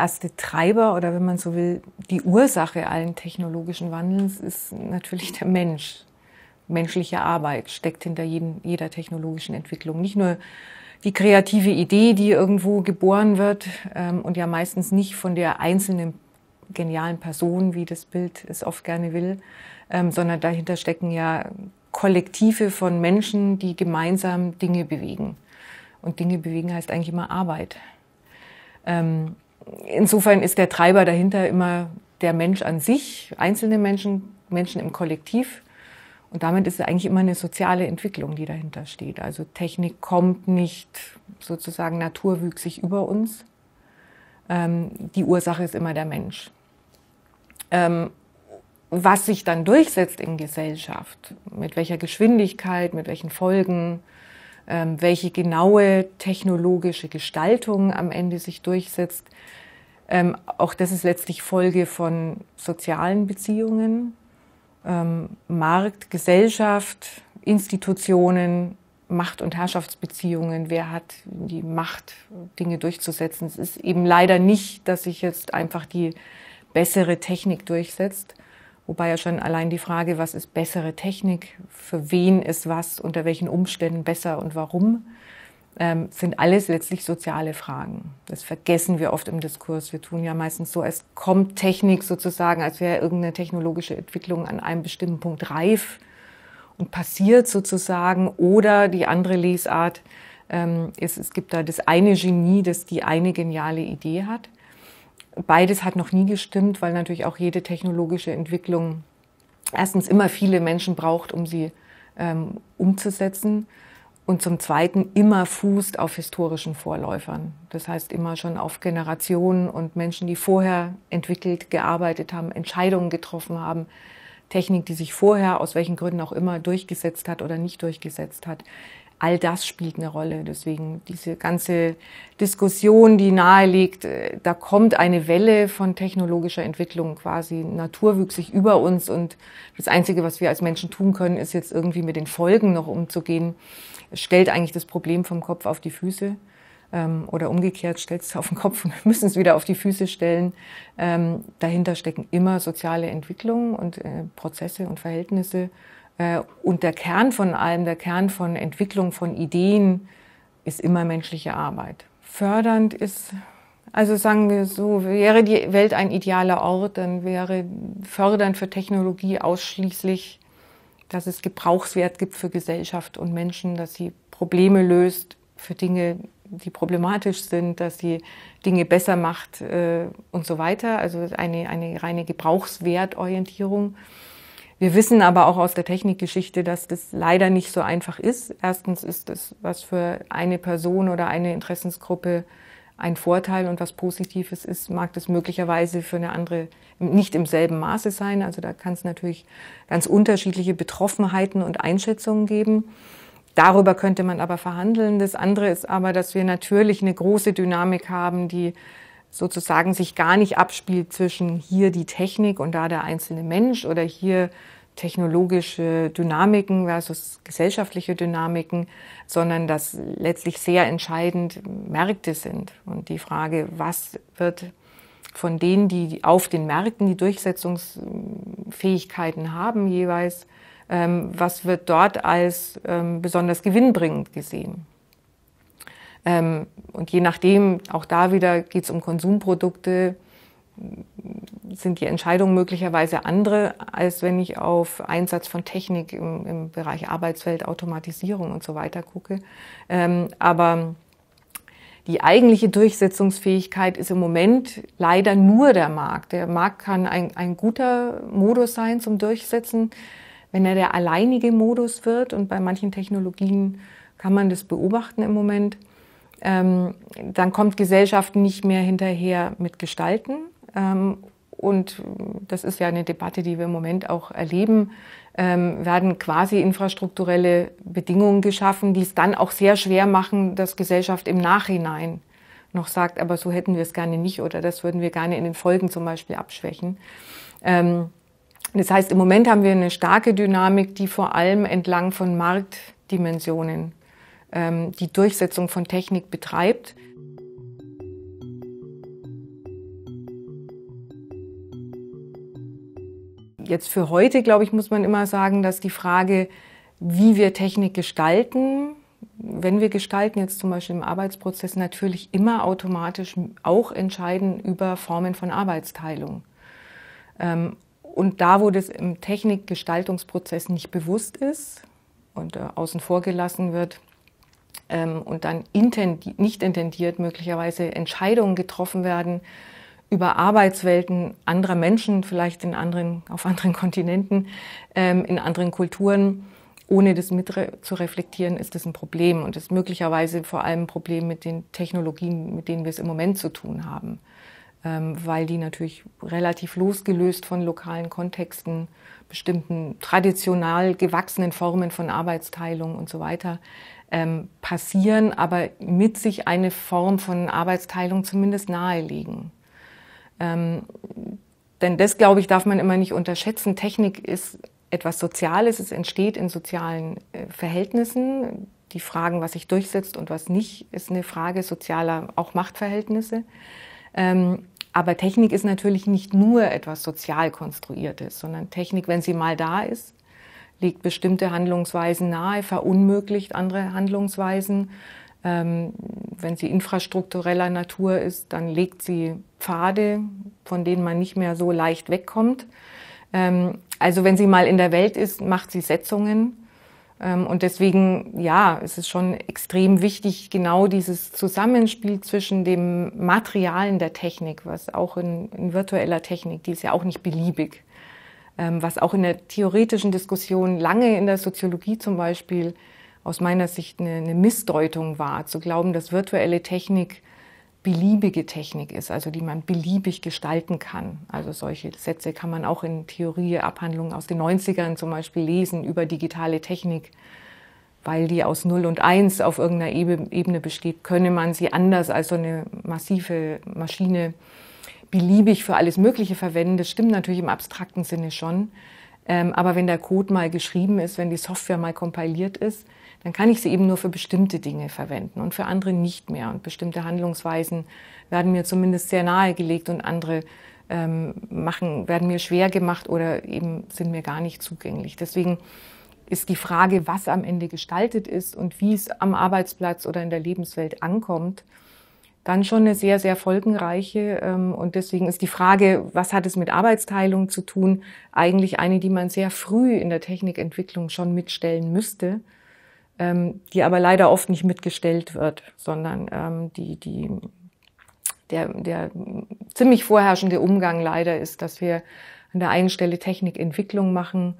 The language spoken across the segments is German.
erste Treiber oder wenn man so will, die Ursache allen technologischen Wandels ist natürlich der Mensch. Menschliche Arbeit steckt hinter jeden, jeder technologischen Entwicklung. Nicht nur die kreative Idee, die irgendwo geboren wird ähm, und ja meistens nicht von der einzelnen genialen Person, wie das Bild es oft gerne will, ähm, sondern dahinter stecken ja Kollektive von Menschen, die gemeinsam Dinge bewegen. Und Dinge bewegen heißt eigentlich immer Arbeit. Ähm, insofern ist der Treiber dahinter immer der Mensch an sich, einzelne Menschen, Menschen im Kollektiv. Und damit ist es eigentlich immer eine soziale Entwicklung, die dahinter steht. Also Technik kommt nicht sozusagen naturwüchsig über uns. Ähm, die Ursache ist immer der Mensch. Ähm, was sich dann durchsetzt in Gesellschaft, mit welcher Geschwindigkeit, mit welchen Folgen, ähm, welche genaue technologische Gestaltung am Ende sich durchsetzt, ähm, auch das ist letztlich Folge von sozialen Beziehungen, ähm, Markt, Gesellschaft, Institutionen, Macht- und Herrschaftsbeziehungen. Wer hat die Macht, Dinge durchzusetzen? Es ist eben leider nicht, dass sich jetzt einfach die bessere Technik durchsetzt. Wobei ja schon allein die Frage, was ist bessere Technik, für wen ist was, unter welchen Umständen besser und warum, ähm, sind alles letztlich soziale Fragen. Das vergessen wir oft im Diskurs. Wir tun ja meistens so, als kommt Technik sozusagen, als wäre irgendeine technologische Entwicklung an einem bestimmten Punkt reif und passiert sozusagen. Oder die andere Lesart ähm, ist, es gibt da das eine Genie, das die eine geniale Idee hat. Beides hat noch nie gestimmt, weil natürlich auch jede technologische Entwicklung erstens immer viele Menschen braucht, um sie ähm, umzusetzen und zum Zweiten immer fußt auf historischen Vorläufern. Das heißt immer schon auf Generationen und Menschen, die vorher entwickelt, gearbeitet haben, Entscheidungen getroffen haben, Technik, die sich vorher aus welchen Gründen auch immer durchgesetzt hat oder nicht durchgesetzt hat. All das spielt eine Rolle. Deswegen diese ganze Diskussion, die nahelegt, äh, da kommt eine Welle von technologischer Entwicklung quasi naturwüchsig über uns. Und das Einzige, was wir als Menschen tun können, ist jetzt irgendwie mit den Folgen noch umzugehen stellt eigentlich das Problem vom Kopf auf die Füße ähm, oder umgekehrt stellt es auf den Kopf und müssen es wieder auf die Füße stellen. Ähm, dahinter stecken immer soziale Entwicklungen und äh, Prozesse und Verhältnisse. Äh, und der Kern von allem, der Kern von Entwicklung von Ideen ist immer menschliche Arbeit. Fördernd ist also sagen wir so, wäre die Welt ein idealer Ort, dann wäre fördernd für Technologie ausschließlich dass es Gebrauchswert gibt für Gesellschaft und Menschen, dass sie Probleme löst für Dinge, die problematisch sind, dass sie Dinge besser macht äh, und so weiter. Also eine, eine reine Gebrauchswertorientierung. Wir wissen aber auch aus der Technikgeschichte, dass das leider nicht so einfach ist. Erstens ist es, was für eine Person oder eine Interessensgruppe ein Vorteil und was Positives ist, mag das möglicherweise für eine andere nicht im selben Maße sein. Also da kann es natürlich ganz unterschiedliche Betroffenheiten und Einschätzungen geben. Darüber könnte man aber verhandeln. Das andere ist aber, dass wir natürlich eine große Dynamik haben, die sozusagen sich gar nicht abspielt zwischen hier die Technik und da der einzelne Mensch oder hier technologische Dynamiken versus gesellschaftliche Dynamiken, sondern dass letztlich sehr entscheidend Märkte sind. Und die Frage, was wird von denen, die auf den Märkten die Durchsetzungsfähigkeiten haben jeweils, ähm, was wird dort als ähm, besonders gewinnbringend gesehen? Ähm, und je nachdem, auch da wieder geht es um Konsumprodukte, sind die Entscheidungen möglicherweise andere, als wenn ich auf Einsatz von Technik im, im Bereich Arbeitswelt, Automatisierung und so weiter gucke. Ähm, aber die eigentliche Durchsetzungsfähigkeit ist im Moment leider nur der Markt. Der Markt kann ein, ein guter Modus sein zum Durchsetzen. Wenn er der alleinige Modus wird, und bei manchen Technologien kann man das beobachten im Moment, ähm, dann kommt Gesellschaft nicht mehr hinterher mit Gestalten. Ähm, und äh, das ist ja eine Debatte, die wir im Moment auch erleben, ähm, werden quasi infrastrukturelle Bedingungen geschaffen, die es dann auch sehr schwer machen, dass Gesellschaft im Nachhinein noch sagt, aber so hätten wir es gerne nicht oder das würden wir gerne in den Folgen zum Beispiel abschwächen. Ähm, das heißt, im Moment haben wir eine starke Dynamik, die vor allem entlang von Marktdimensionen ähm, die Durchsetzung von Technik betreibt. jetzt für heute, glaube ich, muss man immer sagen, dass die Frage, wie wir Technik gestalten, wenn wir gestalten, jetzt zum Beispiel im Arbeitsprozess, natürlich immer automatisch auch entscheiden über Formen von Arbeitsteilung. Ähm, und da, wo das im Technikgestaltungsprozess nicht bewusst ist und äh, außen vor gelassen wird ähm, und dann nicht intendiert möglicherweise Entscheidungen getroffen werden, über Arbeitswelten anderer Menschen, vielleicht in anderen, auf anderen Kontinenten, ähm, in anderen Kulturen, ohne das mit zu reflektieren, ist das ein Problem und ist möglicherweise vor allem ein Problem mit den Technologien, mit denen wir es im Moment zu tun haben, ähm, weil die natürlich relativ losgelöst von lokalen Kontexten, bestimmten traditional gewachsenen Formen von Arbeitsteilung und so weiter ähm, passieren, aber mit sich eine Form von Arbeitsteilung zumindest nahelegen. Ähm, denn das, glaube ich, darf man immer nicht unterschätzen. Technik ist etwas Soziales, es entsteht in sozialen äh, Verhältnissen. Die Fragen, was sich durchsetzt und was nicht, ist eine Frage sozialer auch Machtverhältnisse. Ähm, aber Technik ist natürlich nicht nur etwas sozial konstruiertes, sondern Technik, wenn sie mal da ist, legt bestimmte Handlungsweisen nahe, verunmöglicht andere Handlungsweisen, ähm, wenn sie infrastruktureller Natur ist, dann legt sie Pfade, von denen man nicht mehr so leicht wegkommt. Ähm, also wenn sie mal in der Welt ist, macht sie Setzungen. Ähm, und deswegen, ja, es ist schon extrem wichtig, genau dieses Zusammenspiel zwischen dem Materialen der Technik, was auch in, in virtueller Technik, die ist ja auch nicht beliebig, was auch in der theoretischen Diskussion lange in der Soziologie zum Beispiel aus meiner Sicht eine, eine Missdeutung war, zu glauben, dass virtuelle Technik beliebige Technik ist, also die man beliebig gestalten kann. Also solche Sätze kann man auch in Theorieabhandlungen aus den 90ern zum Beispiel lesen über digitale Technik. Weil die aus 0 und 1 auf irgendeiner Ebene besteht, könne man sie anders als so eine massive Maschine beliebig für alles Mögliche verwenden. Das stimmt natürlich im abstrakten Sinne schon. Ähm, aber wenn der Code mal geschrieben ist, wenn die Software mal kompiliert ist, dann kann ich sie eben nur für bestimmte Dinge verwenden und für andere nicht mehr. Und bestimmte Handlungsweisen werden mir zumindest sehr nahegelegt und andere ähm, machen, werden mir schwer gemacht oder eben sind mir gar nicht zugänglich. Deswegen ist die Frage, was am Ende gestaltet ist und wie es am Arbeitsplatz oder in der Lebenswelt ankommt, dann schon eine sehr, sehr folgenreiche. Ähm, und deswegen ist die Frage, was hat es mit Arbeitsteilung zu tun, eigentlich eine, die man sehr früh in der Technikentwicklung schon mitstellen müsste, ähm, die aber leider oft nicht mitgestellt wird, sondern ähm, die, die, der, der ziemlich vorherrschende Umgang leider ist, dass wir an der einen Stelle Technikentwicklung machen,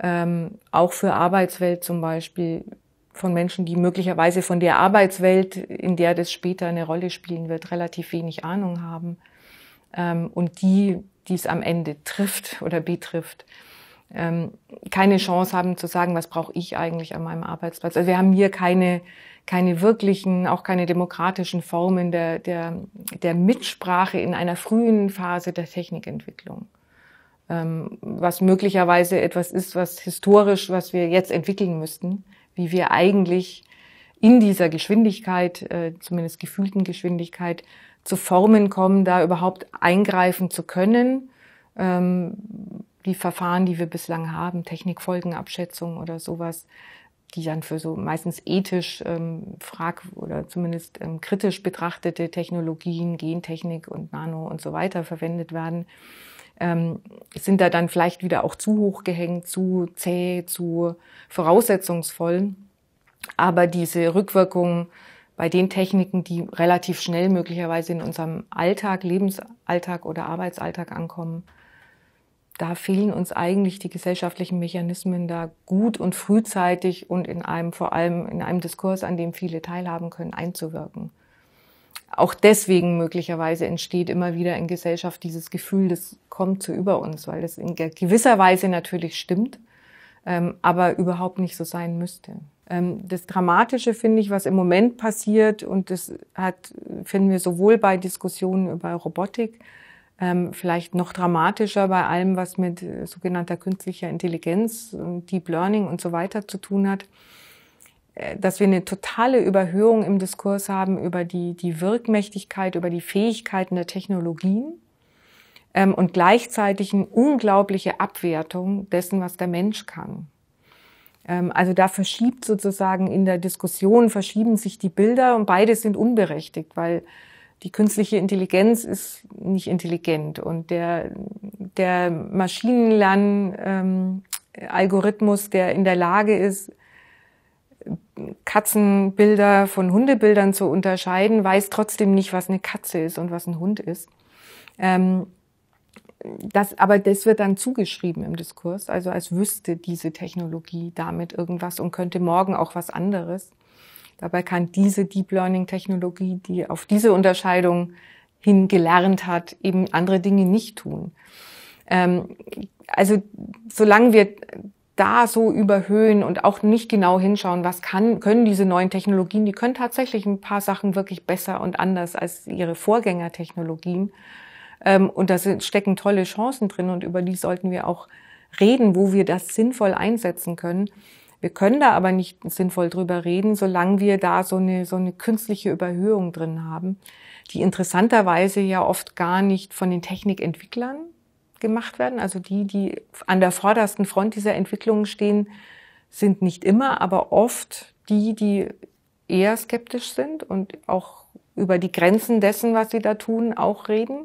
ähm, auch für Arbeitswelt zum Beispiel von Menschen, die möglicherweise von der Arbeitswelt, in der das später eine Rolle spielen wird, relativ wenig Ahnung haben ähm, und die, die es am Ende trifft oder betrifft ähm, keine Chance haben zu sagen, was brauche ich eigentlich an meinem Arbeitsplatz. Also wir haben hier keine, keine wirklichen, auch keine demokratischen Formen der, der, der Mitsprache in einer frühen Phase der Technikentwicklung. Ähm, was möglicherweise etwas ist, was historisch, was wir jetzt entwickeln müssten, wie wir eigentlich in dieser Geschwindigkeit, äh, zumindest gefühlten Geschwindigkeit, zu Formen kommen, da überhaupt eingreifen zu können. Ähm, die Verfahren, die wir bislang haben, Technikfolgenabschätzung oder sowas, die dann für so meistens ethisch ähm, frag oder zumindest ähm, kritisch betrachtete Technologien, Gentechnik und Nano und so weiter verwendet werden, ähm, sind da dann vielleicht wieder auch zu hoch gehängt, zu zäh, zu voraussetzungsvoll. Aber diese Rückwirkungen bei den Techniken, die relativ schnell möglicherweise in unserem Alltag, Lebensalltag oder Arbeitsalltag ankommen, da fehlen uns eigentlich die gesellschaftlichen Mechanismen, da gut und frühzeitig und in einem vor allem in einem Diskurs, an dem viele teilhaben können, einzuwirken. Auch deswegen möglicherweise entsteht immer wieder in Gesellschaft dieses Gefühl, das kommt zu so über uns, weil das in gewisser Weise natürlich stimmt, ähm, aber überhaupt nicht so sein müsste. Ähm, das Dramatische finde ich, was im Moment passiert, und das hat, finden wir sowohl bei Diskussionen über Robotik, ähm, vielleicht noch dramatischer bei allem, was mit äh, sogenannter künstlicher Intelligenz und Deep Learning und so weiter zu tun hat, äh, dass wir eine totale Überhöhung im Diskurs haben über die, die Wirkmächtigkeit, über die Fähigkeiten der Technologien ähm, und gleichzeitig eine unglaubliche Abwertung dessen, was der Mensch kann. Ähm, also da verschiebt sozusagen in der Diskussion, verschieben sich die Bilder und beides sind unberechtigt, weil die künstliche Intelligenz ist nicht intelligent und der, der Maschinenlern-Algorithmus, ähm, der in der Lage ist, Katzenbilder von Hundebildern zu unterscheiden, weiß trotzdem nicht, was eine Katze ist und was ein Hund ist. Ähm, das, aber das wird dann zugeschrieben im Diskurs, also als wüsste diese Technologie damit irgendwas und könnte morgen auch was anderes. Dabei kann diese Deep Learning-Technologie, die auf diese Unterscheidung hin gelernt hat, eben andere Dinge nicht tun. Ähm, also solange wir da so überhöhen und auch nicht genau hinschauen, was kann, können diese neuen Technologien, die können tatsächlich ein paar Sachen wirklich besser und anders als ihre Vorgängertechnologien. Ähm, und da stecken tolle Chancen drin und über die sollten wir auch reden, wo wir das sinnvoll einsetzen können. Wir können da aber nicht sinnvoll drüber reden, solange wir da so eine, so eine künstliche Überhöhung drin haben, die interessanterweise ja oft gar nicht von den Technikentwicklern gemacht werden. Also die, die an der vordersten Front dieser Entwicklungen stehen, sind nicht immer, aber oft die, die eher skeptisch sind und auch über die Grenzen dessen, was sie da tun, auch reden.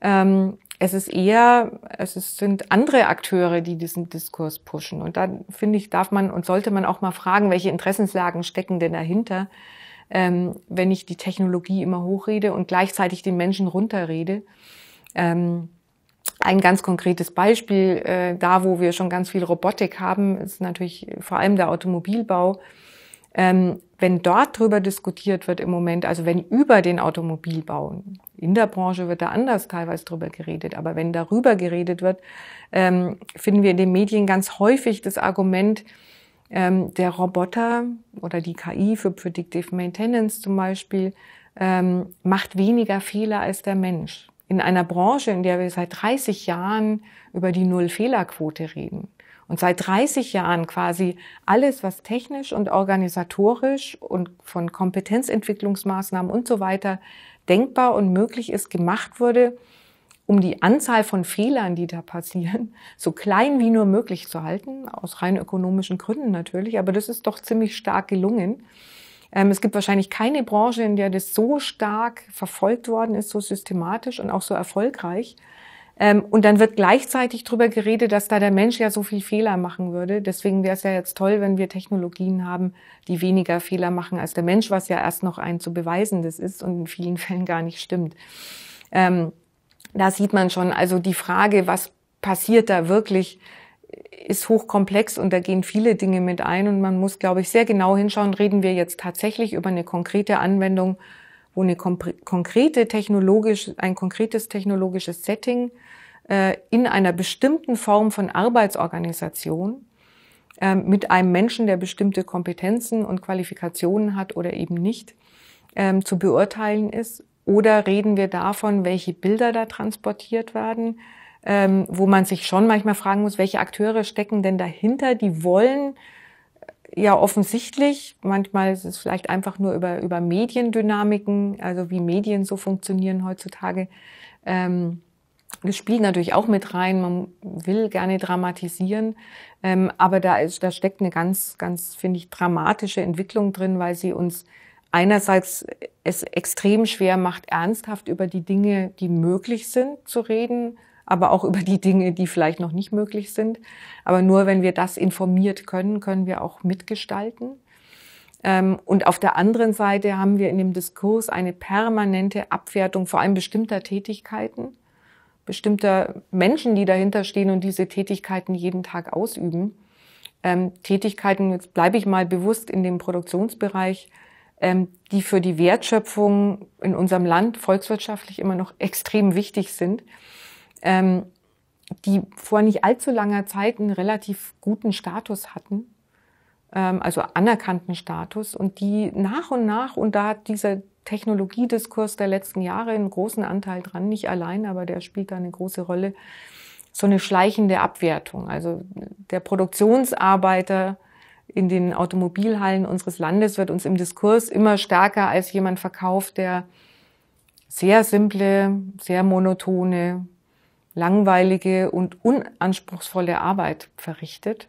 Ähm, es ist eher, es ist, sind andere Akteure, die diesen Diskurs pushen. Und da finde ich, darf man und sollte man auch mal fragen, welche Interessenslagen stecken denn dahinter, ähm, wenn ich die Technologie immer hochrede und gleichzeitig den Menschen runterrede. Ähm, ein ganz konkretes Beispiel, äh, da wo wir schon ganz viel Robotik haben, ist natürlich vor allem der Automobilbau. Ähm, wenn dort drüber diskutiert wird im Moment, also wenn über den Automobilbau, in der Branche wird da anders teilweise drüber geredet, aber wenn darüber geredet wird, ähm, finden wir in den Medien ganz häufig das Argument, ähm, der Roboter oder die KI für Predictive Maintenance zum Beispiel ähm, macht weniger Fehler als der Mensch. In einer Branche, in der wir seit 30 Jahren über die Null-Fehler-Quote reden und seit 30 Jahren quasi alles, was technisch und organisatorisch und von Kompetenzentwicklungsmaßnahmen und so weiter denkbar und möglich ist, gemacht wurde, um die Anzahl von Fehlern, die da passieren, so klein wie nur möglich zu halten, aus rein ökonomischen Gründen natürlich, aber das ist doch ziemlich stark gelungen. Ähm, es gibt wahrscheinlich keine Branche, in der das so stark verfolgt worden ist, so systematisch und auch so erfolgreich ähm, und dann wird gleichzeitig darüber geredet, dass da der Mensch ja so viel Fehler machen würde. Deswegen wäre es ja jetzt toll, wenn wir Technologien haben, die weniger Fehler machen als der Mensch, was ja erst noch ein zu beweisendes ist und in vielen Fällen gar nicht stimmt. Ähm, da sieht man schon, also die Frage, was passiert da wirklich, ist hochkomplex und da gehen viele Dinge mit ein und man muss, glaube ich, sehr genau hinschauen, reden wir jetzt tatsächlich über eine konkrete Anwendung, wo eine konkrete technologisch, ein konkretes technologisches Setting äh, in einer bestimmten Form von Arbeitsorganisation ähm, mit einem Menschen, der bestimmte Kompetenzen und Qualifikationen hat oder eben nicht, ähm, zu beurteilen ist? Oder reden wir davon, welche Bilder da transportiert werden, ähm, wo man sich schon manchmal fragen muss, welche Akteure stecken denn dahinter, die wollen äh, ja offensichtlich, manchmal ist es vielleicht einfach nur über, über Mediendynamiken, also wie Medien so funktionieren heutzutage, das spielt natürlich auch mit rein, man will gerne dramatisieren, ähm, aber da, ist, da steckt eine ganz, ganz, finde ich, dramatische Entwicklung drin, weil sie uns einerseits es extrem schwer macht, ernsthaft über die Dinge, die möglich sind, zu reden, aber auch über die Dinge, die vielleicht noch nicht möglich sind. Aber nur wenn wir das informiert können, können wir auch mitgestalten. Ähm, und auf der anderen Seite haben wir in dem Diskurs eine permanente Abwertung vor allem bestimmter Tätigkeiten bestimmter Menschen, die dahinter stehen und diese Tätigkeiten jeden Tag ausüben. Ähm, Tätigkeiten, jetzt bleibe ich mal bewusst in dem Produktionsbereich, ähm, die für die Wertschöpfung in unserem Land volkswirtschaftlich immer noch extrem wichtig sind, ähm, die vor nicht allzu langer Zeit einen relativ guten Status hatten ähm, also anerkannten Status und die nach und nach, und da hat dieser Technologiediskurs der letzten Jahre einen großen Anteil dran, nicht allein, aber der spielt da eine große Rolle, so eine schleichende Abwertung. Also der Produktionsarbeiter in den Automobilhallen unseres Landes wird uns im Diskurs immer stärker als jemand verkauft, der sehr simple, sehr monotone, langweilige und unanspruchsvolle Arbeit verrichtet.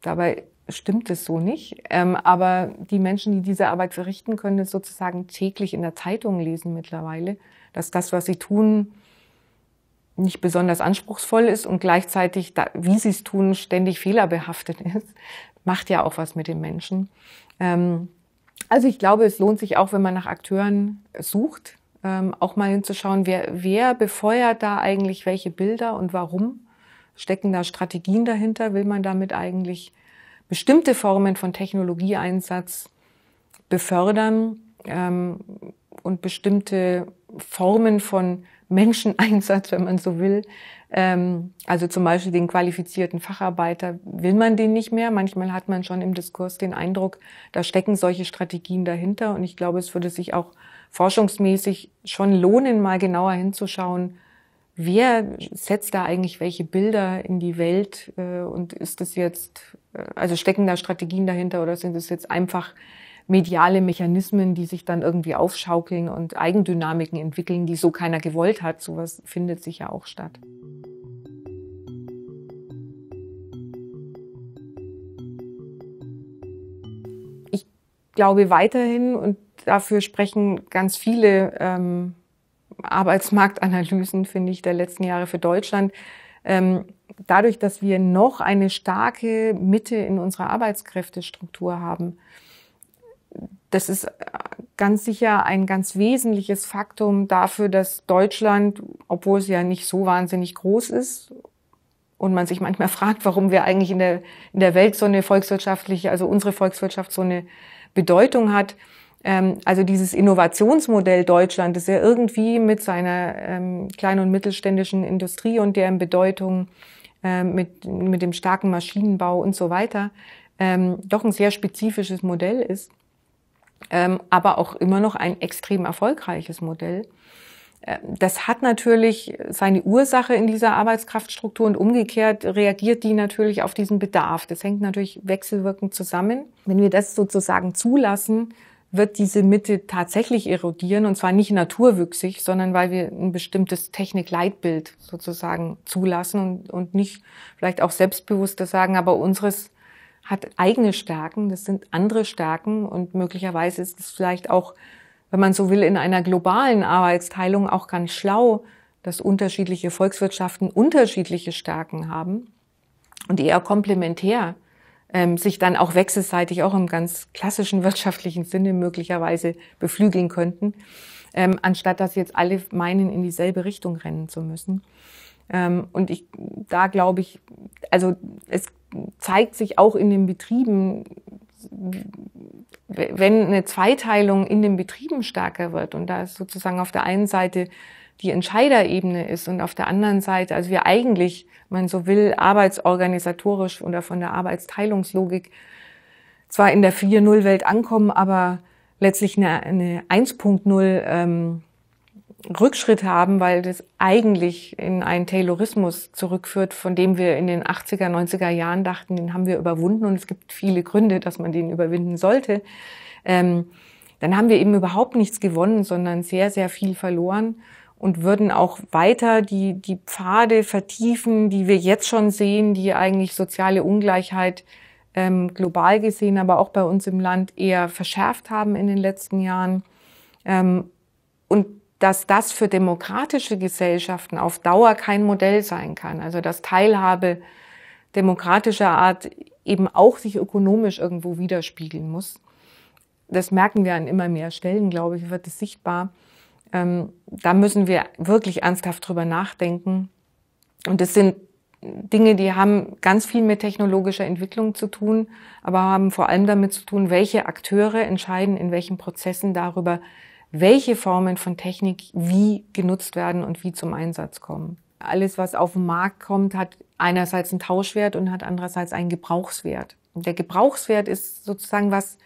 Dabei stimmt es so nicht. Ähm, aber die Menschen, die diese Arbeit verrichten, können es sozusagen täglich in der Zeitung lesen mittlerweile, dass das, was sie tun, nicht besonders anspruchsvoll ist und gleichzeitig, da, wie sie es tun, ständig fehlerbehaftet ist, macht ja auch was mit den Menschen. Ähm, also ich glaube, es lohnt sich auch, wenn man nach Akteuren sucht, ähm, auch mal hinzuschauen, wer, wer befeuert da eigentlich welche Bilder und warum. Stecken da Strategien dahinter? Will man damit eigentlich bestimmte Formen von Technologieeinsatz befördern ähm, und bestimmte Formen von Menscheneinsatz, wenn man so will. Ähm, also zum Beispiel den qualifizierten Facharbeiter will man den nicht mehr. Manchmal hat man schon im Diskurs den Eindruck, da stecken solche Strategien dahinter. Und ich glaube, es würde sich auch forschungsmäßig schon lohnen, mal genauer hinzuschauen, wer setzt da eigentlich welche Bilder in die Welt äh, und ist das jetzt, äh, also stecken da Strategien dahinter oder sind es jetzt einfach mediale Mechanismen, die sich dann irgendwie aufschaukeln und Eigendynamiken entwickeln, die so keiner gewollt hat? Sowas findet sich ja auch statt. Ich glaube weiterhin und dafür sprechen ganz viele ähm, Arbeitsmarktanalysen, finde ich, der letzten Jahre für Deutschland. Ähm, dadurch, dass wir noch eine starke Mitte in unserer Arbeitskräftestruktur haben, das ist äh, ganz sicher ein ganz wesentliches Faktum dafür, dass Deutschland, obwohl es ja nicht so wahnsinnig groß ist und man sich manchmal fragt, warum wir eigentlich in der, in der Welt so eine volkswirtschaftliche, also unsere Volkswirtschaft so eine Bedeutung hat, ähm, also dieses Innovationsmodell Deutschland das ja irgendwie mit seiner ähm, kleinen und mittelständischen Industrie und deren Bedeutung ähm, mit, mit dem starken Maschinenbau und so weiter doch ein sehr spezifisches Modell ist, aber auch immer noch ein extrem erfolgreiches Modell. das hat natürlich seine Ursache in dieser Arbeitskraftstruktur und umgekehrt reagiert die natürlich auf diesen Bedarf. Das hängt natürlich wechselwirkend zusammen. Wenn wir das sozusagen zulassen, wird diese Mitte tatsächlich erodieren und zwar nicht naturwüchsig, sondern weil wir ein bestimmtes Technikleitbild sozusagen zulassen und, und nicht vielleicht auch selbstbewusster sagen, aber unseres hat eigene Stärken, das sind andere Stärken und möglicherweise ist es vielleicht auch, wenn man so will, in einer globalen Arbeitsteilung auch ganz schlau, dass unterschiedliche Volkswirtschaften unterschiedliche Stärken haben und eher komplementär ähm, sich dann auch wechselseitig, auch im ganz klassischen wirtschaftlichen Sinne möglicherweise beflügeln könnten, ähm, anstatt dass jetzt alle meinen, in dieselbe Richtung rennen zu müssen. Ähm, und ich, da glaube ich, also es zeigt sich auch in den Betrieben, wenn eine Zweiteilung in den Betrieben stärker wird und da ist sozusagen auf der einen Seite die Entscheiderebene ist und auf der anderen Seite, also wir eigentlich, man so will, arbeitsorganisatorisch oder von der Arbeitsteilungslogik zwar in der 4.0-Welt ankommen, aber letztlich eine, eine 1.0 ähm, Rückschritt haben, weil das eigentlich in einen Taylorismus zurückführt, von dem wir in den 80er, 90er Jahren dachten, den haben wir überwunden und es gibt viele Gründe, dass man den überwinden sollte. Ähm, dann haben wir eben überhaupt nichts gewonnen, sondern sehr, sehr viel verloren und würden auch weiter die, die Pfade vertiefen, die wir jetzt schon sehen, die eigentlich soziale Ungleichheit ähm, global gesehen, aber auch bei uns im Land eher verschärft haben in den letzten Jahren. Ähm, und dass das für demokratische Gesellschaften auf Dauer kein Modell sein kann. Also dass Teilhabe demokratischer Art eben auch sich ökonomisch irgendwo widerspiegeln muss. Das merken wir an immer mehr Stellen, glaube ich, wird es sichtbar. Ähm, da müssen wir wirklich ernsthaft drüber nachdenken. Und das sind Dinge, die haben ganz viel mit technologischer Entwicklung zu tun, aber haben vor allem damit zu tun, welche Akteure entscheiden in welchen Prozessen darüber, welche Formen von Technik wie genutzt werden und wie zum Einsatz kommen. Alles, was auf den Markt kommt, hat einerseits einen Tauschwert und hat andererseits einen Gebrauchswert. Und der Gebrauchswert ist sozusagen was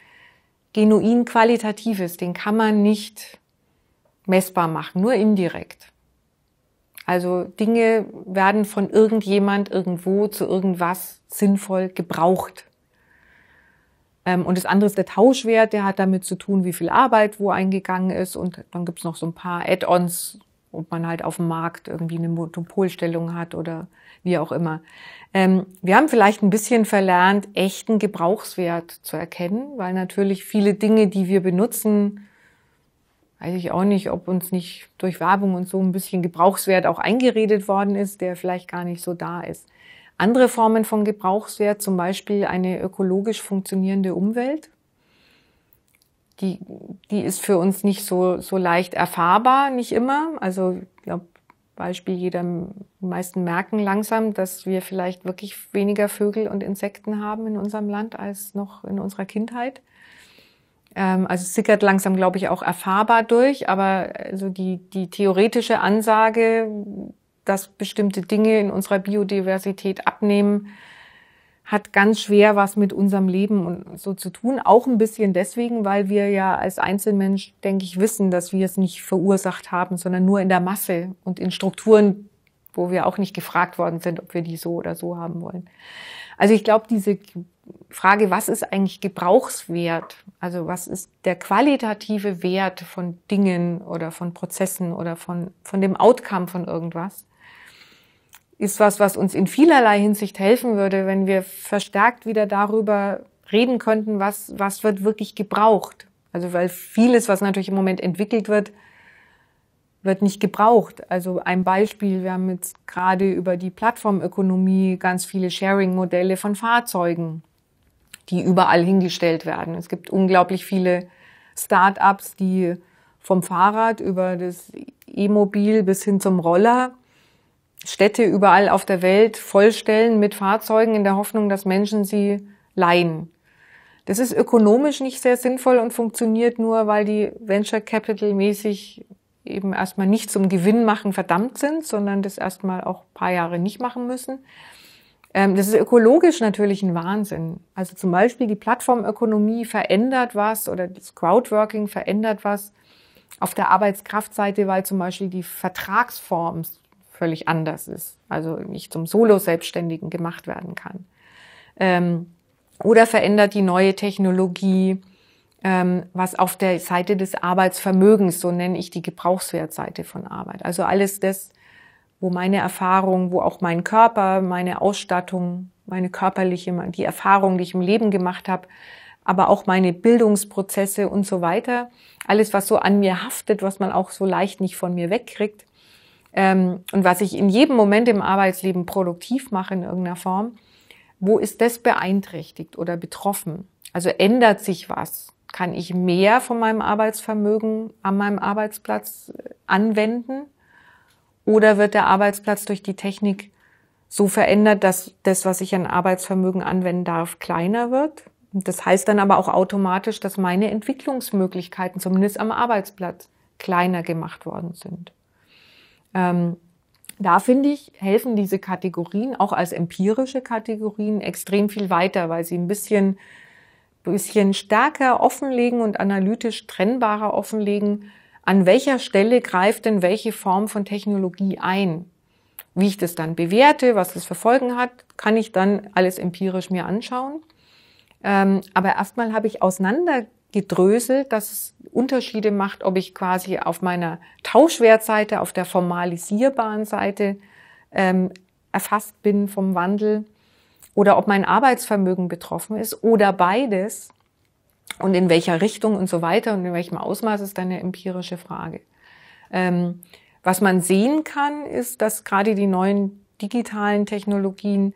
genuin qualitatives, den kann man nicht messbar machen, nur indirekt. Also Dinge werden von irgendjemand irgendwo zu irgendwas sinnvoll gebraucht. Ähm, und das andere ist der Tauschwert, der hat damit zu tun, wie viel Arbeit wo eingegangen ist. Und dann gibt's noch so ein paar Add-ons, ob man halt auf dem Markt irgendwie eine Monopolstellung hat oder wie auch immer. Ähm, wir haben vielleicht ein bisschen verlernt, echten Gebrauchswert zu erkennen, weil natürlich viele Dinge, die wir benutzen, weiß ich auch nicht, ob uns nicht durch Werbung und so ein bisschen Gebrauchswert auch eingeredet worden ist, der vielleicht gar nicht so da ist. Andere Formen von Gebrauchswert, zum Beispiel eine ökologisch funktionierende Umwelt, die, die ist für uns nicht so, so leicht erfahrbar, nicht immer. Also ich glaube, Beispiel, jeder, die meisten merken langsam, dass wir vielleicht wirklich weniger Vögel und Insekten haben in unserem Land als noch in unserer Kindheit. Ähm, also es sickert langsam, glaube ich, auch erfahrbar durch, aber also die, die theoretische Ansage, dass bestimmte Dinge in unserer Biodiversität abnehmen, hat ganz schwer was mit unserem Leben und so zu tun. Auch ein bisschen deswegen, weil wir ja als Einzelmensch, denke ich, wissen, dass wir es nicht verursacht haben, sondern nur in der Masse und in Strukturen, wo wir auch nicht gefragt worden sind, ob wir die so oder so haben wollen. Also ich glaube, diese Frage, was ist eigentlich Gebrauchswert? Also was ist der qualitative Wert von Dingen oder von Prozessen oder von, von dem Outcome von irgendwas? Ist was, was uns in vielerlei Hinsicht helfen würde, wenn wir verstärkt wieder darüber reden könnten, was, was wird wirklich gebraucht? Also weil vieles, was natürlich im Moment entwickelt wird, wird nicht gebraucht. Also ein Beispiel, wir haben jetzt gerade über die Plattformökonomie ganz viele Sharing-Modelle von Fahrzeugen die überall hingestellt werden. Es gibt unglaublich viele Start-ups, die vom Fahrrad über das E-Mobil bis hin zum Roller Städte überall auf der Welt vollstellen mit Fahrzeugen in der Hoffnung, dass Menschen sie leihen. Das ist ökonomisch nicht sehr sinnvoll und funktioniert nur, weil die Venture Capital mäßig eben erstmal nicht zum Gewinn machen verdammt sind, sondern das erstmal auch paar Jahre nicht machen müssen. Ähm, das ist ökologisch natürlich ein Wahnsinn. Also zum Beispiel die Plattformökonomie verändert was oder das Crowdworking verändert was auf der Arbeitskraftseite, weil zum Beispiel die Vertragsform völlig anders ist. Also nicht zum Solo-Selbstständigen gemacht werden kann. Ähm, oder verändert die neue Technologie ähm, was auf der Seite des Arbeitsvermögens, so nenne ich die Gebrauchswertseite von Arbeit. Also alles das, wo meine Erfahrung, wo auch mein Körper, meine Ausstattung, meine körperliche, die Erfahrung, die ich im Leben gemacht habe, aber auch meine Bildungsprozesse und so weiter, alles, was so an mir haftet, was man auch so leicht nicht von mir wegkriegt ähm, und was ich in jedem Moment im Arbeitsleben produktiv mache in irgendeiner Form, wo ist das beeinträchtigt oder betroffen? Also ändert sich was? Kann ich mehr von meinem Arbeitsvermögen an meinem Arbeitsplatz äh, anwenden? Oder wird der Arbeitsplatz durch die Technik so verändert, dass das, was ich an Arbeitsvermögen anwenden darf, kleiner wird? Das heißt dann aber auch automatisch, dass meine Entwicklungsmöglichkeiten, zumindest am Arbeitsplatz, kleiner gemacht worden sind. Ähm, da finde ich, helfen diese Kategorien auch als empirische Kategorien extrem viel weiter, weil sie ein bisschen, bisschen stärker offenlegen und analytisch trennbarer offenlegen, an welcher Stelle greift denn welche Form von Technologie ein. Wie ich das dann bewerte, was das für Folgen hat, kann ich dann alles empirisch mir anschauen. Ähm, aber erstmal habe ich auseinandergedröselt, dass es Unterschiede macht, ob ich quasi auf meiner Tauschwertseite, auf der formalisierbaren Seite ähm, erfasst bin vom Wandel oder ob mein Arbeitsvermögen betroffen ist oder beides und in welcher Richtung und so weiter und in welchem Ausmaß ist dann eine empirische Frage. Ähm, was man sehen kann, ist, dass gerade die neuen digitalen Technologien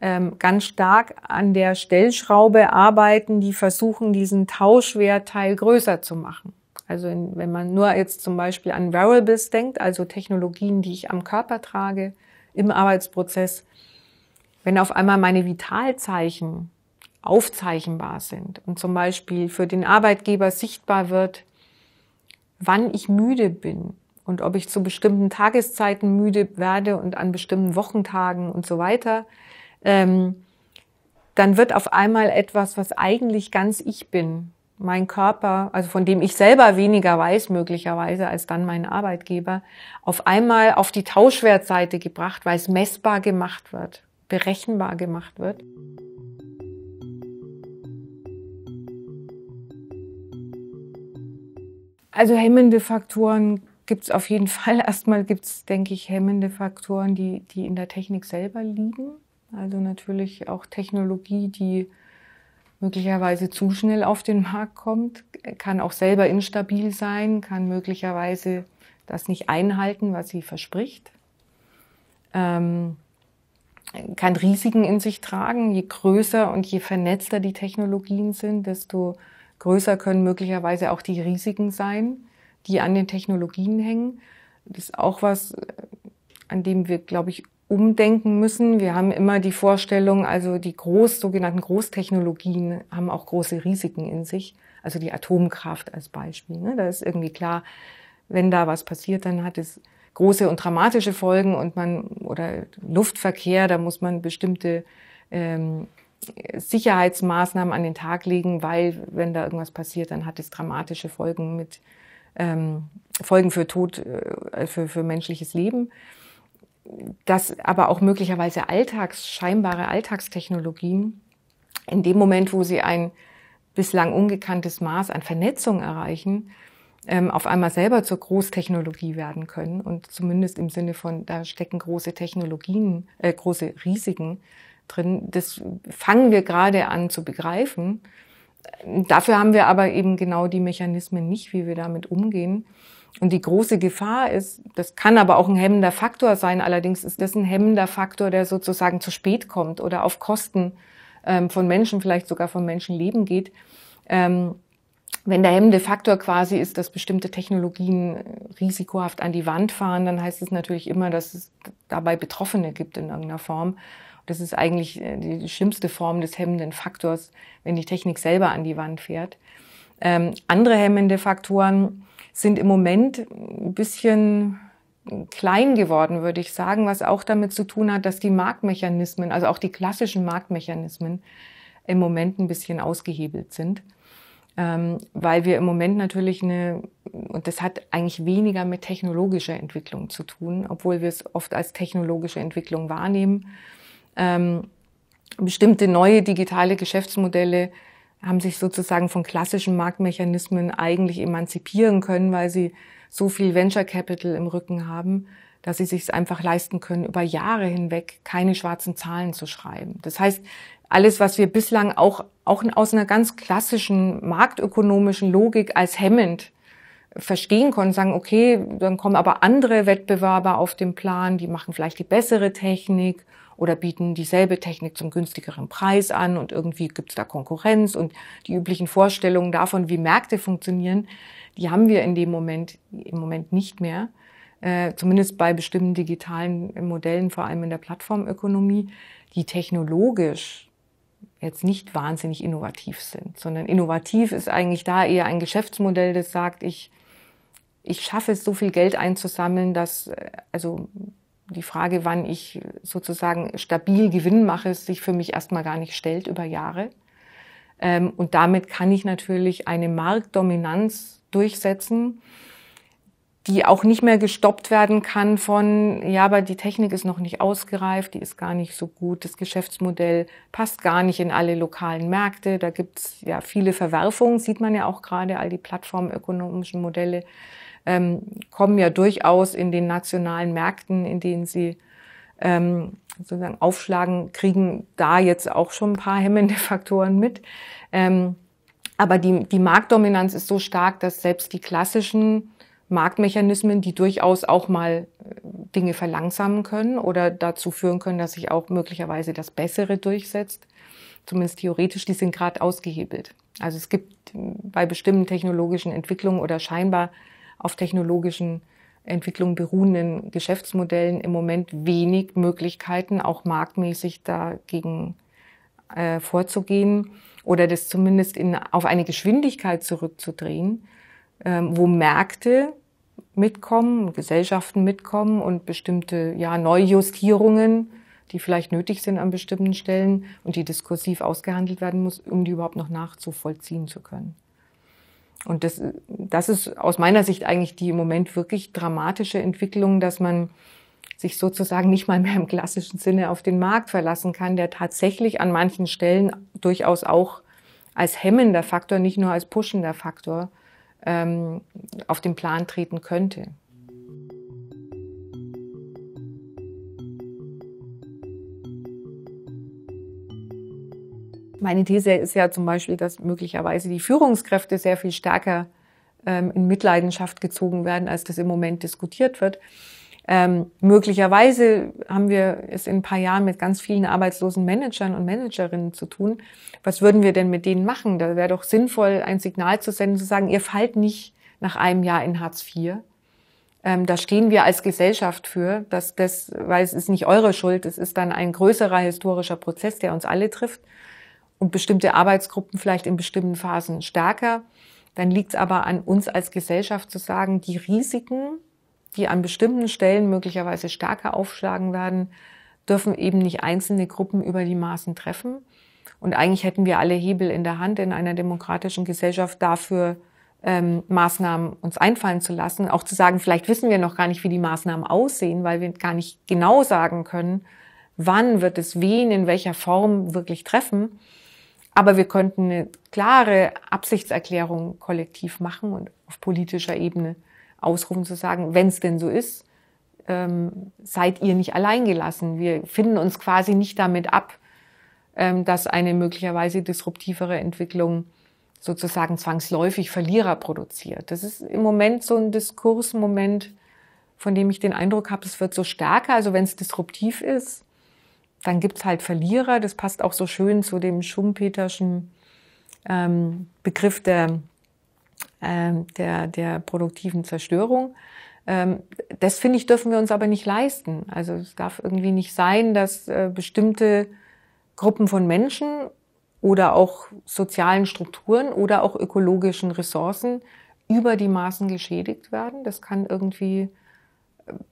ähm, ganz stark an der Stellschraube arbeiten, die versuchen, diesen Tauschwertteil größer zu machen. Also in, wenn man nur jetzt zum Beispiel an Wearables denkt, also Technologien, die ich am Körper trage, im Arbeitsprozess, wenn auf einmal meine Vitalzeichen aufzeichnbar sind und zum Beispiel für den Arbeitgeber sichtbar wird, wann ich müde bin und ob ich zu bestimmten Tageszeiten müde werde und an bestimmten Wochentagen und so weiter, ähm, dann wird auf einmal etwas, was eigentlich ganz ich bin, mein Körper, also von dem ich selber weniger weiß möglicherweise als dann mein Arbeitgeber, auf einmal auf die Tauschwertseite gebracht, weil es messbar gemacht wird, berechenbar gemacht wird. Also hemmende Faktoren gibt es auf jeden Fall. Erstmal gibt es, denke ich, hemmende Faktoren, die, die in der Technik selber liegen. Also natürlich auch Technologie, die möglicherweise zu schnell auf den Markt kommt, kann auch selber instabil sein, kann möglicherweise das nicht einhalten, was sie verspricht, ähm, kann Risiken in sich tragen. Je größer und je vernetzter die Technologien sind, desto Größer können möglicherweise auch die Risiken sein, die an den Technologien hängen. Das ist auch was, äh, an dem wir, glaube ich, umdenken müssen. Wir haben immer die Vorstellung, also die groß, sogenannten Großtechnologien haben auch große Risiken in sich. Also die Atomkraft als Beispiel. Ne? Da ist irgendwie klar, wenn da was passiert, dann hat es große und dramatische Folgen und man oder Luftverkehr, da muss man bestimmte ähm, Sicherheitsmaßnahmen an den Tag legen, weil wenn da irgendwas passiert, dann hat es dramatische Folgen mit ähm, Folgen für Tod, äh, für, für menschliches Leben. Dass aber auch möglicherweise alltags, scheinbare Alltagstechnologien in dem Moment, wo sie ein bislang ungekanntes Maß an Vernetzung erreichen, ähm, auf einmal selber zur Großtechnologie werden können und zumindest im Sinne von, da stecken große Technologien, äh, große Risiken drin. Das fangen wir gerade an zu begreifen. Dafür haben wir aber eben genau die Mechanismen nicht, wie wir damit umgehen. Und die große Gefahr ist, das kann aber auch ein hemmender Faktor sein, allerdings ist das ein hemmender Faktor, der sozusagen zu spät kommt oder auf Kosten ähm, von Menschen, vielleicht sogar von Menschenleben geht. Ähm, wenn der hemmende Faktor quasi ist, dass bestimmte Technologien äh, risikohaft an die Wand fahren, dann heißt es natürlich immer, dass es dabei Betroffene gibt in irgendeiner Form. Das ist eigentlich äh, die schlimmste Form des hemmenden Faktors, wenn die Technik selber an die Wand fährt. Ähm, andere hemmende Faktoren sind im Moment ein bisschen klein geworden, würde ich sagen, was auch damit zu tun hat, dass die Marktmechanismen, also auch die klassischen Marktmechanismen im Moment ein bisschen ausgehebelt sind. Ähm, weil wir im Moment natürlich eine, und das hat eigentlich weniger mit technologischer Entwicklung zu tun, obwohl wir es oft als technologische Entwicklung wahrnehmen, ähm, bestimmte neue digitale Geschäftsmodelle haben sich sozusagen von klassischen Marktmechanismen eigentlich emanzipieren können, weil sie so viel Venture Capital im Rücken haben, dass sie sich es einfach leisten können, über Jahre hinweg keine schwarzen Zahlen zu schreiben. Das heißt, alles, was wir bislang auch, auch aus einer ganz klassischen marktökonomischen Logik als hemmend verstehen konnten, sagen, okay, dann kommen aber andere Wettbewerber auf den Plan, die machen vielleicht die bessere Technik oder bieten dieselbe Technik zum günstigeren Preis an und irgendwie gibt es da Konkurrenz und die üblichen Vorstellungen davon, wie Märkte funktionieren, die haben wir in dem Moment im Moment nicht mehr. Äh, zumindest bei bestimmten digitalen Modellen, vor allem in der Plattformökonomie, die technologisch jetzt nicht wahnsinnig innovativ sind, sondern innovativ ist eigentlich da eher ein Geschäftsmodell, das sagt, ich, ich schaffe es, so viel Geld einzusammeln, dass äh, also die Frage, wann ich sozusagen stabil Gewinn mache, sich für mich erstmal gar nicht stellt über Jahre. Ähm, und damit kann ich natürlich eine Marktdominanz durchsetzen, die auch nicht mehr gestoppt werden kann von, ja, aber die Technik ist noch nicht ausgereift, die ist gar nicht so gut, das Geschäftsmodell passt gar nicht in alle lokalen Märkte, da gibt's ja viele Verwerfungen, sieht man ja auch gerade all die plattformökonomischen Modelle ähm, kommen ja durchaus in den nationalen Märkten, in denen sie ähm, sozusagen aufschlagen, kriegen da jetzt auch schon ein paar hemmende Faktoren mit. Ähm, aber die, die Marktdominanz ist so stark, dass selbst die klassischen Marktmechanismen, die durchaus auch mal äh, Dinge verlangsamen können oder dazu führen können, dass sich auch möglicherweise das Bessere durchsetzt, zumindest theoretisch, die sind gerade ausgehebelt. Also es gibt äh, bei bestimmten technologischen Entwicklungen oder scheinbar auf technologischen Entwicklung beruhenden Geschäftsmodellen im Moment wenig Möglichkeiten, auch marktmäßig dagegen äh, vorzugehen oder das zumindest in, auf eine Geschwindigkeit zurückzudrehen, ähm, wo Märkte mitkommen, Gesellschaften mitkommen und bestimmte ja, Neujustierungen, die vielleicht nötig sind an bestimmten Stellen und die diskursiv ausgehandelt werden muss, um die überhaupt noch nachzuvollziehen zu können. Und das, das ist aus meiner Sicht eigentlich die im Moment wirklich dramatische Entwicklung, dass man sich sozusagen nicht mal mehr im klassischen Sinne auf den Markt verlassen kann, der tatsächlich an manchen Stellen durchaus auch als hemmender Faktor, nicht nur als pushender Faktor ähm, auf den Plan treten könnte. Meine These ist ja zum Beispiel, dass möglicherweise die Führungskräfte sehr viel stärker ähm, in Mitleidenschaft gezogen werden, als das im Moment diskutiert wird. Ähm, möglicherweise haben wir es in ein paar Jahren mit ganz vielen arbeitslosen Managern und Managerinnen zu tun. Was würden wir denn mit denen machen? Da wäre doch sinnvoll, ein Signal zu senden, zu sagen, ihr fallt nicht nach einem Jahr in Hartz IV. Ähm, da stehen wir als Gesellschaft für, dass das, weil es ist nicht eure Schuld, es ist dann ein größerer historischer Prozess, der uns alle trifft und bestimmte Arbeitsgruppen vielleicht in bestimmten Phasen stärker. Dann liegt es aber an uns als Gesellschaft zu sagen, die Risiken, die an bestimmten Stellen möglicherweise stärker aufschlagen werden, dürfen eben nicht einzelne Gruppen über die Maßen treffen. Und eigentlich hätten wir alle Hebel in der Hand in einer demokratischen Gesellschaft dafür, ähm, Maßnahmen uns einfallen zu lassen. Auch zu sagen, vielleicht wissen wir noch gar nicht, wie die Maßnahmen aussehen, weil wir gar nicht genau sagen können, wann wird es wen in welcher Form wirklich treffen. Aber wir könnten eine klare Absichtserklärung kollektiv machen und auf politischer Ebene ausrufen zu sagen, wenn es denn so ist, ähm, seid ihr nicht alleingelassen. Wir finden uns quasi nicht damit ab, ähm, dass eine möglicherweise disruptivere Entwicklung sozusagen zwangsläufig Verlierer produziert. Das ist im Moment so ein Diskursmoment, von dem ich den Eindruck habe, es wird so stärker. Also wenn es disruptiv ist, dann gibt's halt Verlierer. Das passt auch so schön zu dem Schumpeterschen ähm, Begriff der, ähm, der, der produktiven Zerstörung. Ähm, das finde ich, dürfen wir uns aber nicht leisten. Also es darf irgendwie nicht sein, dass äh, bestimmte Gruppen von Menschen oder auch sozialen Strukturen oder auch ökologischen Ressourcen über die Maßen geschädigt werden. Das kann irgendwie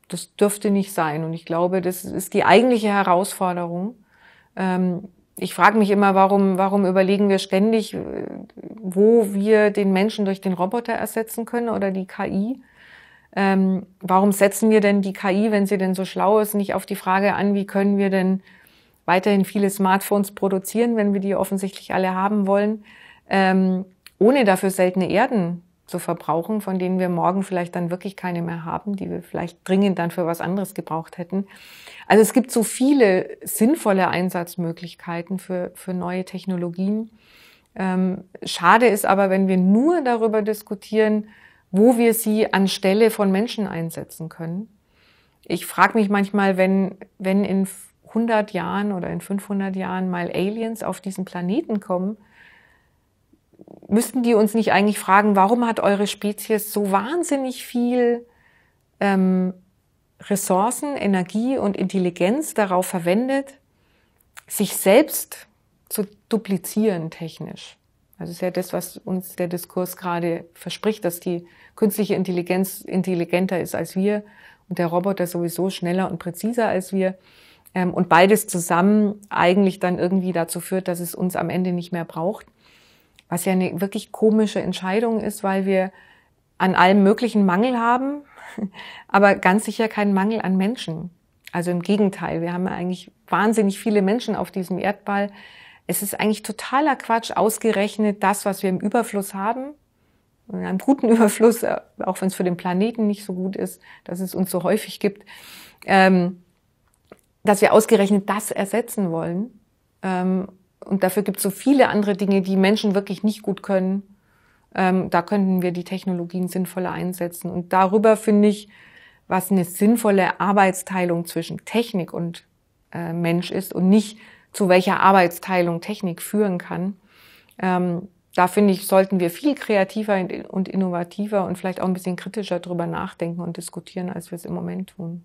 das dürfte nicht sein. Und ich glaube, das ist die eigentliche Herausforderung. Ähm, ich frage mich immer, warum, warum überlegen wir ständig, äh, wo wir den Menschen durch den Roboter ersetzen können oder die KI? Ähm, warum setzen wir denn die KI, wenn sie denn so schlau ist, nicht auf die Frage an, wie können wir denn weiterhin viele Smartphones produzieren, wenn wir die offensichtlich alle haben wollen, ähm, ohne dafür seltene Erden zu verbrauchen, von denen wir morgen vielleicht dann wirklich keine mehr haben, die wir vielleicht dringend dann für was anderes gebraucht hätten. Also es gibt so viele sinnvolle Einsatzmöglichkeiten für, für neue Technologien. Ähm, schade ist aber, wenn wir nur darüber diskutieren, wo wir sie anstelle von Menschen einsetzen können. Ich frage mich manchmal, wenn, wenn in 100 Jahren oder in 500 Jahren mal Aliens auf diesen Planeten kommen, müssten die uns nicht eigentlich fragen, warum hat eure Spezies so wahnsinnig viel ähm, Ressourcen, Energie und Intelligenz darauf verwendet, sich selbst zu duplizieren technisch. Also ist ja das, was uns der Diskurs gerade verspricht, dass die künstliche Intelligenz intelligenter ist als wir und der Roboter sowieso schneller und präziser als wir. Ähm, und beides zusammen eigentlich dann irgendwie dazu führt, dass es uns am Ende nicht mehr braucht was ja eine wirklich komische Entscheidung ist, weil wir an allem möglichen Mangel haben, aber ganz sicher keinen Mangel an Menschen. Also im Gegenteil, wir haben ja eigentlich wahnsinnig viele Menschen auf diesem Erdball. Es ist eigentlich totaler Quatsch, ausgerechnet das, was wir im Überfluss haben, in einem guten Überfluss, äh, auch wenn es für den Planeten nicht so gut ist, dass es uns so häufig gibt, ähm, dass wir ausgerechnet das ersetzen wollen. Ähm, und dafür gibt es so viele andere Dinge, die Menschen wirklich nicht gut können. Ähm, da könnten wir die Technologien sinnvoller einsetzen. Und darüber finde ich, was eine sinnvolle Arbeitsteilung zwischen Technik und äh, Mensch ist und nicht zu welcher Arbeitsteilung Technik führen kann. Ähm, da finde ich, sollten wir viel kreativer und innovativer und vielleicht auch ein bisschen kritischer drüber nachdenken und diskutieren, als wir es im Moment tun.